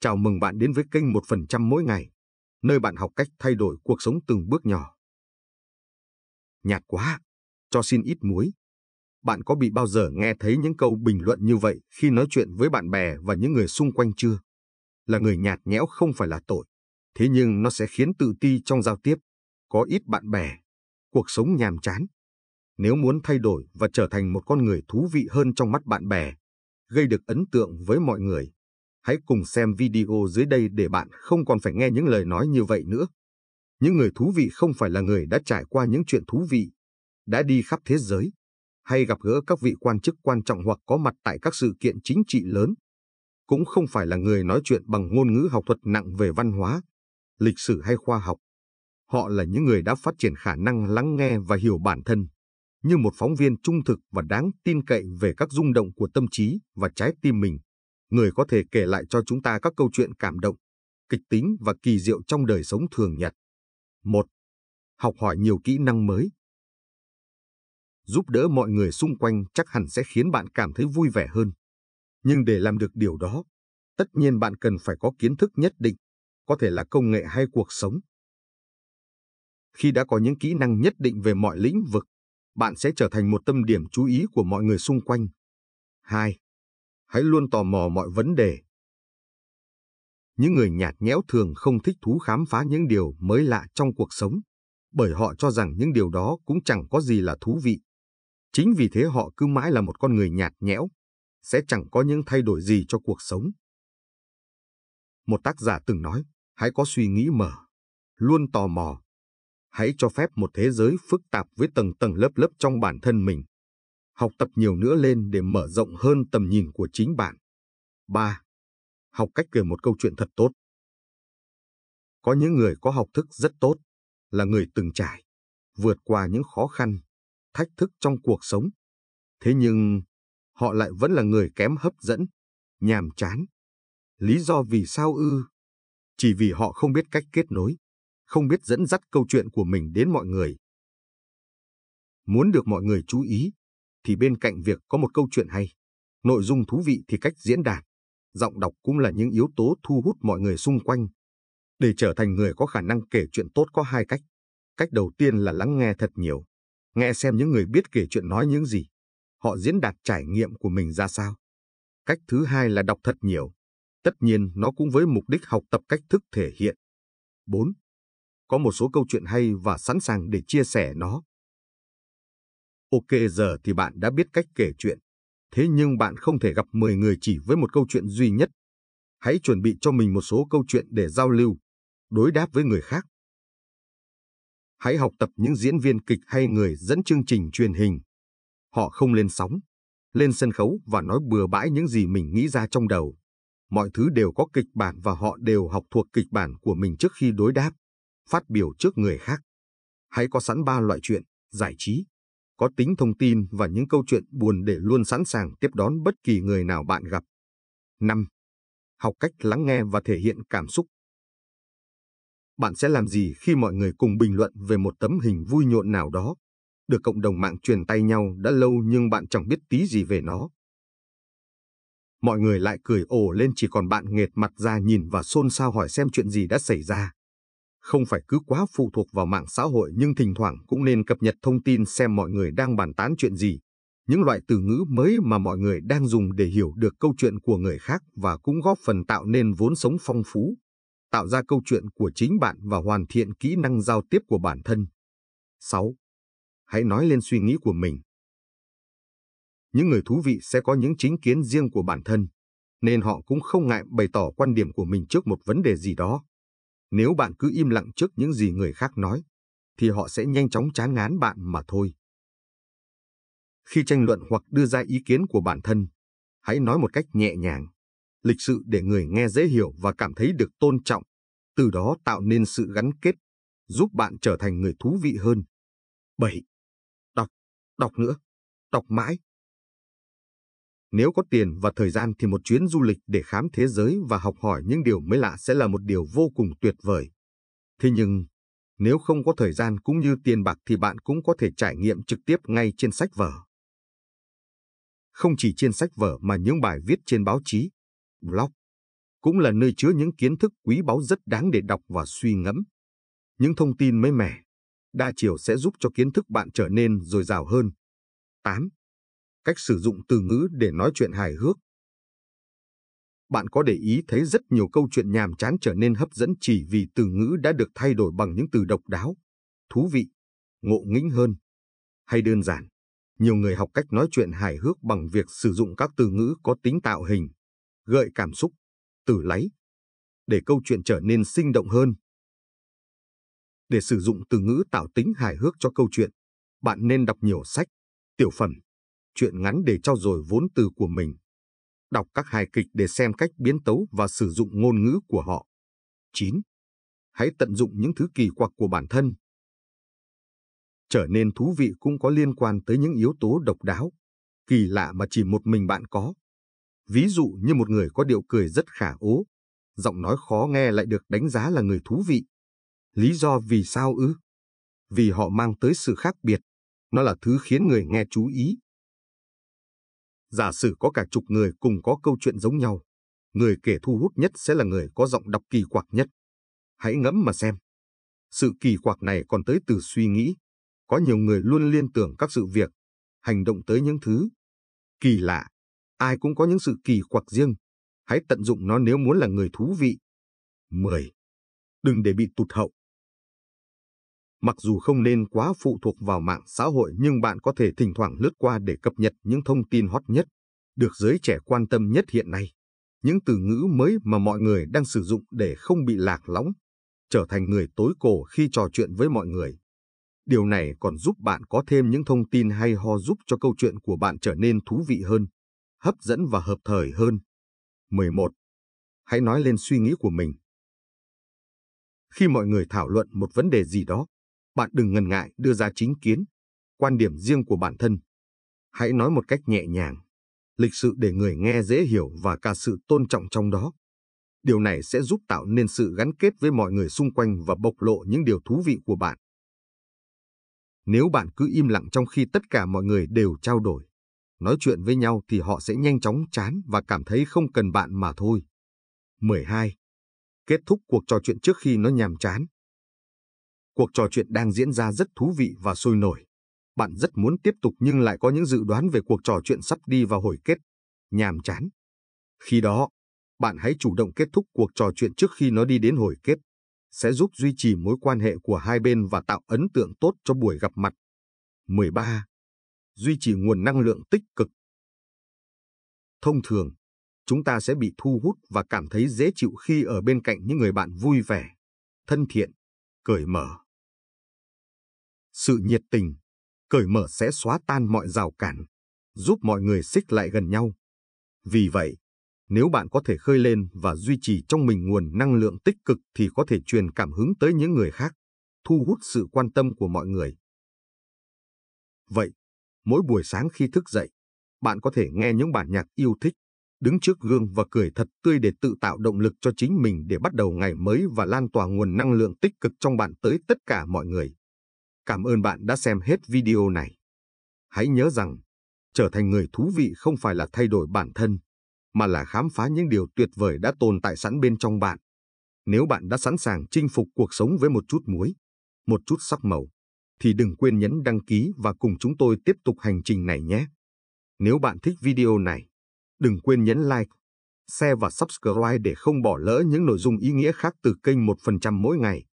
Chào mừng bạn đến với kênh 1% mỗi ngày, nơi bạn học cách thay đổi cuộc sống từng bước nhỏ. Nhạt quá, cho xin ít muối. Bạn có bị bao giờ nghe thấy những câu bình luận như vậy khi nói chuyện với bạn bè và những người xung quanh chưa? Là người nhạt nhẽo không phải là tội, thế nhưng nó sẽ khiến tự ti trong giao tiếp, có ít bạn bè, cuộc sống nhàm chán. Nếu muốn thay đổi và trở thành một con người thú vị hơn trong mắt bạn bè, gây được ấn tượng với mọi người, Hãy cùng xem video dưới đây để bạn không còn phải nghe những lời nói như vậy nữa. Những người thú vị không phải là người đã trải qua những chuyện thú vị, đã đi khắp thế giới, hay gặp gỡ các vị quan chức quan trọng hoặc có mặt tại các sự kiện chính trị lớn. Cũng không phải là người nói chuyện bằng ngôn ngữ học thuật nặng về văn hóa, lịch sử hay khoa học. Họ là những người đã phát triển khả năng lắng nghe và hiểu bản thân, như một phóng viên trung thực và đáng tin cậy về các rung động của tâm trí và trái tim mình người có thể kể lại cho chúng ta các câu chuyện cảm động, kịch tính và kỳ diệu trong đời sống thường nhật. 1. Học hỏi nhiều kỹ năng mới Giúp đỡ mọi người xung quanh chắc hẳn sẽ khiến bạn cảm thấy vui vẻ hơn. Nhưng để làm được điều đó, tất nhiên bạn cần phải có kiến thức nhất định, có thể là công nghệ hay cuộc sống. Khi đã có những kỹ năng nhất định về mọi lĩnh vực, bạn sẽ trở thành một tâm điểm chú ý của mọi người xung quanh. 2 hãy luôn tò mò mọi vấn đề. Những người nhạt nhẽo thường không thích thú khám phá những điều mới lạ trong cuộc sống, bởi họ cho rằng những điều đó cũng chẳng có gì là thú vị. Chính vì thế họ cứ mãi là một con người nhạt nhẽo, sẽ chẳng có những thay đổi gì cho cuộc sống. Một tác giả từng nói, hãy có suy nghĩ mở, luôn tò mò. Hãy cho phép một thế giới phức tạp với tầng tầng lớp lớp trong bản thân mình Học tập nhiều nữa lên để mở rộng hơn tầm nhìn của chính bạn. 3. Học cách kể một câu chuyện thật tốt. Có những người có học thức rất tốt, là người từng trải, vượt qua những khó khăn, thách thức trong cuộc sống. Thế nhưng, họ lại vẫn là người kém hấp dẫn, nhàm chán. Lý do vì sao ư? Chỉ vì họ không biết cách kết nối, không biết dẫn dắt câu chuyện của mình đến mọi người. Muốn được mọi người chú ý, thì bên cạnh việc có một câu chuyện hay, nội dung thú vị thì cách diễn đạt, giọng đọc cũng là những yếu tố thu hút mọi người xung quanh. Để trở thành người có khả năng kể chuyện tốt có hai cách. Cách đầu tiên là lắng nghe thật nhiều, nghe xem những người biết kể chuyện nói những gì, họ diễn đạt trải nghiệm của mình ra sao. Cách thứ hai là đọc thật nhiều, tất nhiên nó cũng với mục đích học tập cách thức thể hiện. 4. Có một số câu chuyện hay và sẵn sàng để chia sẻ nó, Ok giờ thì bạn đã biết cách kể chuyện. Thế nhưng bạn không thể gặp 10 người chỉ với một câu chuyện duy nhất. Hãy chuẩn bị cho mình một số câu chuyện để giao lưu, đối đáp với người khác. Hãy học tập những diễn viên kịch hay người dẫn chương trình truyền hình. Họ không lên sóng, lên sân khấu và nói bừa bãi những gì mình nghĩ ra trong đầu. Mọi thứ đều có kịch bản và họ đều học thuộc kịch bản của mình trước khi đối đáp, phát biểu trước người khác. Hãy có sẵn ba loại chuyện, giải trí, có tính thông tin và những câu chuyện buồn để luôn sẵn sàng tiếp đón bất kỳ người nào bạn gặp. 5. Học cách lắng nghe và thể hiện cảm xúc. Bạn sẽ làm gì khi mọi người cùng bình luận về một tấm hình vui nhộn nào đó, được cộng đồng mạng truyền tay nhau đã lâu nhưng bạn chẳng biết tí gì về nó? Mọi người lại cười ồ lên chỉ còn bạn nghệt mặt ra nhìn và xôn xao hỏi xem chuyện gì đã xảy ra không phải cứ quá phụ thuộc vào mạng xã hội nhưng thỉnh thoảng cũng nên cập nhật thông tin xem mọi người đang bàn tán chuyện gì, những loại từ ngữ mới mà mọi người đang dùng để hiểu được câu chuyện của người khác và cũng góp phần tạo nên vốn sống phong phú, tạo ra câu chuyện của chính bạn và hoàn thiện kỹ năng giao tiếp của bản thân. 6. Hãy nói lên suy nghĩ của mình. Những người thú vị sẽ có những chính kiến riêng của bản thân, nên họ cũng không ngại bày tỏ quan điểm của mình trước một vấn đề gì đó nếu bạn cứ im lặng trước những gì người khác nói, thì họ sẽ nhanh chóng chán ngán bạn mà thôi. Khi tranh luận hoặc đưa ra ý kiến của bản thân, hãy nói một cách nhẹ nhàng, lịch sự để người nghe dễ hiểu và cảm thấy được tôn trọng, từ đó tạo nên sự gắn kết, giúp bạn trở thành người thú vị hơn. 7. Đọc, đọc nữa, đọc mãi, nếu có tiền và thời gian thì một chuyến du lịch để khám thế giới và học hỏi những điều mới lạ sẽ là một điều vô cùng tuyệt vời. Thế nhưng, nếu không có thời gian cũng như tiền bạc thì bạn cũng có thể trải nghiệm trực tiếp ngay trên sách vở. Không chỉ trên sách vở mà những bài viết trên báo chí, blog, cũng là nơi chứa những kiến thức quý báu rất đáng để đọc và suy ngẫm. Những thông tin mới mẻ, đa chiều sẽ giúp cho kiến thức bạn trở nên dồi dào hơn. 8 cách sử dụng từ ngữ để nói chuyện hài hước. Bạn có để ý thấy rất nhiều câu chuyện nhàm chán trở nên hấp dẫn chỉ vì từ ngữ đã được thay đổi bằng những từ độc đáo, thú vị, ngộ nghĩnh hơn. Hay đơn giản, nhiều người học cách nói chuyện hài hước bằng việc sử dụng các từ ngữ có tính tạo hình, gợi cảm xúc, từ lấy để câu chuyện trở nên sinh động hơn. Để sử dụng từ ngữ tạo tính hài hước cho câu chuyện, bạn nên đọc nhiều sách, tiểu phẩm, truyện ngắn để trao dồi vốn từ của mình, đọc các hài kịch để xem cách biến tấu và sử dụng ngôn ngữ của họ. 9. Hãy tận dụng những thứ kỳ quặc của bản thân. Trở nên thú vị cũng có liên quan tới những yếu tố độc đáo, kỳ lạ mà chỉ một mình bạn có. Ví dụ như một người có điệu cười rất khả ố, giọng nói khó nghe lại được đánh giá là người thú vị. Lý do vì sao ư? Vì họ mang tới sự khác biệt, nó là thứ khiến người nghe chú ý, Giả sử có cả chục người cùng có câu chuyện giống nhau, người kể thu hút nhất sẽ là người có giọng đọc kỳ quặc nhất. Hãy ngẫm mà xem. Sự kỳ quặc này còn tới từ suy nghĩ. Có nhiều người luôn liên tưởng các sự việc, hành động tới những thứ. Kỳ lạ, ai cũng có những sự kỳ quặc riêng. Hãy tận dụng nó nếu muốn là người thú vị. 10. Đừng để bị tụt hậu. Mặc dù không nên quá phụ thuộc vào mạng xã hội nhưng bạn có thể thỉnh thoảng lướt qua để cập nhật những thông tin hot nhất, được giới trẻ quan tâm nhất hiện nay. Những từ ngữ mới mà mọi người đang sử dụng để không bị lạc lõng, trở thành người tối cổ khi trò chuyện với mọi người. Điều này còn giúp bạn có thêm những thông tin hay ho giúp cho câu chuyện của bạn trở nên thú vị hơn, hấp dẫn và hợp thời hơn. 11. Hãy nói lên suy nghĩ của mình. Khi mọi người thảo luận một vấn đề gì đó, bạn đừng ngần ngại đưa ra chính kiến, quan điểm riêng của bản thân. Hãy nói một cách nhẹ nhàng, lịch sự để người nghe dễ hiểu và cả sự tôn trọng trong đó. Điều này sẽ giúp tạo nên sự gắn kết với mọi người xung quanh và bộc lộ những điều thú vị của bạn. Nếu bạn cứ im lặng trong khi tất cả mọi người đều trao đổi, nói chuyện với nhau thì họ sẽ nhanh chóng chán và cảm thấy không cần bạn mà thôi. 12. Kết thúc cuộc trò chuyện trước khi nó nhàm chán. Cuộc trò chuyện đang diễn ra rất thú vị và sôi nổi. Bạn rất muốn tiếp tục nhưng lại có những dự đoán về cuộc trò chuyện sắp đi vào hồi kết. Nhàm chán. Khi đó, bạn hãy chủ động kết thúc cuộc trò chuyện trước khi nó đi đến hồi kết. Sẽ giúp duy trì mối quan hệ của hai bên và tạo ấn tượng tốt cho buổi gặp mặt. 13. Duy trì nguồn năng lượng tích cực. Thông thường, chúng ta sẽ bị thu hút và cảm thấy dễ chịu khi ở bên cạnh những người bạn vui vẻ, thân thiện, cởi mở. Sự nhiệt tình, cởi mở sẽ xóa tan mọi rào cản, giúp mọi người xích lại gần nhau. Vì vậy, nếu bạn có thể khơi lên và duy trì trong mình nguồn năng lượng tích cực thì có thể truyền cảm hứng tới những người khác, thu hút sự quan tâm của mọi người. Vậy, mỗi buổi sáng khi thức dậy, bạn có thể nghe những bản nhạc yêu thích, đứng trước gương và cười thật tươi để tự tạo động lực cho chính mình để bắt đầu ngày mới và lan tỏa nguồn năng lượng tích cực trong bạn tới tất cả mọi người. Cảm ơn bạn đã xem hết video này. Hãy nhớ rằng, trở thành người thú vị không phải là thay đổi bản thân, mà là khám phá những điều tuyệt vời đã tồn tại sẵn bên trong bạn. Nếu bạn đã sẵn sàng chinh phục cuộc sống với một chút muối, một chút sắc màu, thì đừng quên nhấn đăng ký và cùng chúng tôi tiếp tục hành trình này nhé. Nếu bạn thích video này, đừng quên nhấn like, share và subscribe để không bỏ lỡ những nội dung ý nghĩa khác từ kênh 1% mỗi ngày.